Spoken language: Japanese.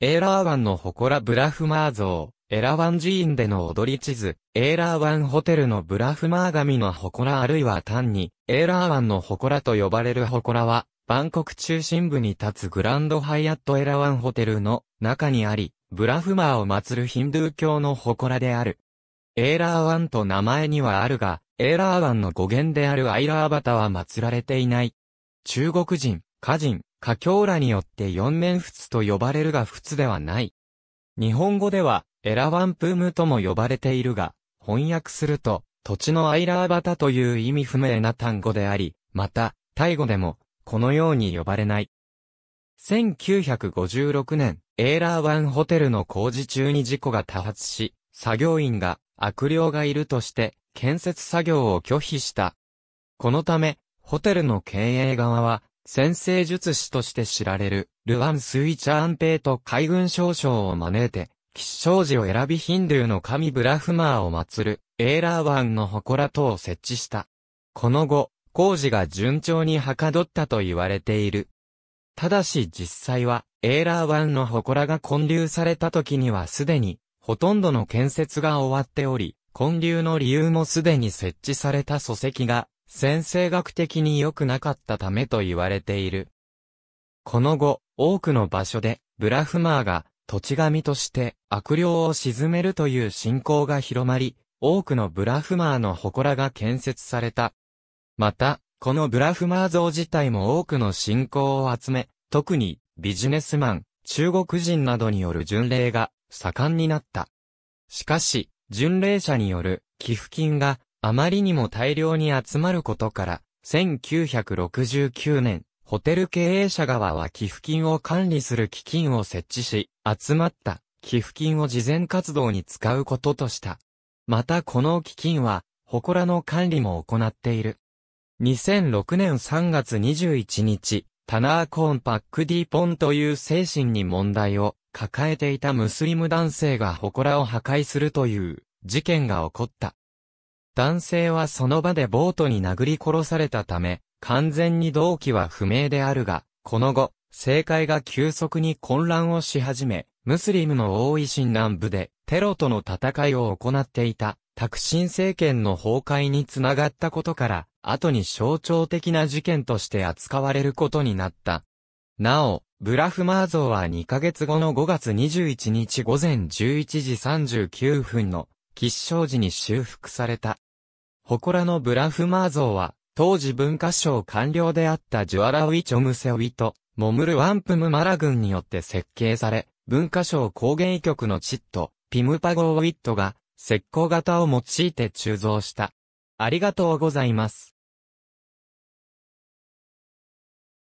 エーラー湾の祠ブラフマー像、エラワン寺院での踊り地図、エーラー湾ホテルのブラフマー神の祠あるいは単に、エーラー湾の祠と呼ばれる祠は、バンコク中心部に立つグランドハイアットエラワンホテルの中にあり、ブラフマーを祀るヒンドゥー教の祠である。エーラー湾と名前にはあるが、エーラー湾の語源であるアイラーバタは祀られていない。中国人、歌人、華僑らによって四面仏と呼ばれるが仏ではない。日本語では、エラワンプームとも呼ばれているが、翻訳すると、土地のアイラーバタという意味不明な単語であり、また、タイ語でも、このように呼ばれない。1956年、エーラーワンホテルの工事中に事故が多発し、作業員が悪霊がいるとして、建設作業を拒否した。このため、ホテルの経営側は、先生術師として知られる、ルワン・スイチャーンペイと海軍少将を招いて、吉祥寺を選びヒンドゥーの神ブラフマーを祀る、エーラーワンの祠等を設置した。この後、工事が順調にはかどったと言われている。ただし実際は、エーラーワンの祠が建立された時にはすでに、ほとんどの建設が終わっており、建立の理由もすでに設置された礎石が先生学的に良くなかったためと言われている。この後、多くの場所で、ブラフマーが、土地神として悪霊を鎮めるという信仰が広まり、多くのブラフマーの祠が建設された。また、このブラフマー像自体も多くの信仰を集め、特にビジネスマン、中国人などによる巡礼が盛んになった。しかし、巡礼者による寄付金があまりにも大量に集まることから、1969年、ホテル経営者側は寄付金を管理する基金を設置し、集まった寄付金を事前活動に使うこととした。またこの基金は、祠の管理も行っている。2006年3月21日、タナーコーンパックディポンという精神に問題を抱えていたムスリム男性が祠を破壊するという事件が起こった。男性はその場でボートに殴り殺されたため、完全に動機は不明であるが、この後、政界が急速に混乱をし始め、ムスリムの多い新南部でテロとの戦いを行っていた、タクシン政権の崩壊につながったことから、後に象徴的な事件として扱われることになった。なお、ブラフマー像は2ヶ月後の5月21日午前11時39分の、吉祥寺に修復された。祠のブラフマー像は、当時文化省官僚であったジュアラウィチョムセウィと、モムルワンプムマラ軍によって設計され、文化省工芸局のチット、ピムパゴーウィットが、石膏型を用いて鋳造した。ありがとうございます。